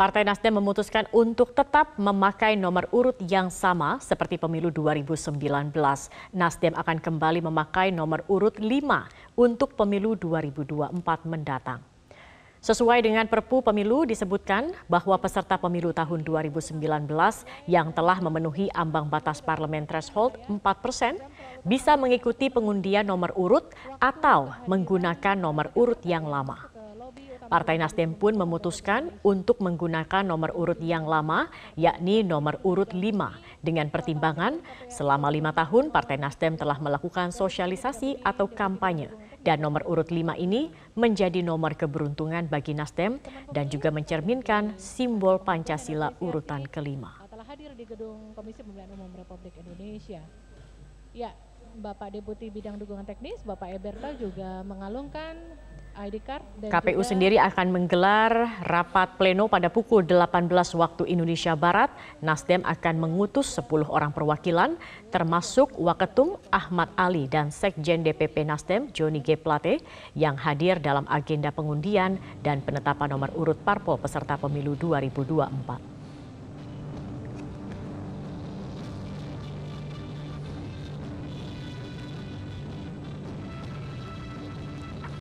Partai Nasdem memutuskan untuk tetap memakai nomor urut yang sama seperti pemilu 2019. Nasdem akan kembali memakai nomor urut 5 untuk pemilu 2024 mendatang. Sesuai dengan Perpu Pemilu disebutkan bahwa peserta pemilu tahun 2019 yang telah memenuhi ambang batas parlemen threshold 4 persen bisa mengikuti pengundian nomor urut atau menggunakan nomor urut yang lama. Partai Nasdem pun memutuskan untuk menggunakan nomor urut yang lama, yakni nomor urut 5. Dengan pertimbangan, selama lima tahun Partai Nasdem telah melakukan sosialisasi atau kampanye. Dan nomor urut 5 ini menjadi nomor keberuntungan bagi Nasdem dan juga mencerminkan simbol Pancasila urutan kelima. Telah hadir di gedung Komisi Pemilihan Umum Republik Indonesia. Ya, Bapak Deputi Bidang Dukungan Teknis, Bapak Eberta juga mengalungkan KPU sendiri akan menggelar rapat pleno pada pukul 18 waktu Indonesia Barat. Nasdem akan mengutus 10 orang perwakilan termasuk Waketum Ahmad Ali dan Sekjen DPP Nasdem Joni G. Plate yang hadir dalam agenda pengundian dan penetapan nomor urut parpol peserta pemilu 2024.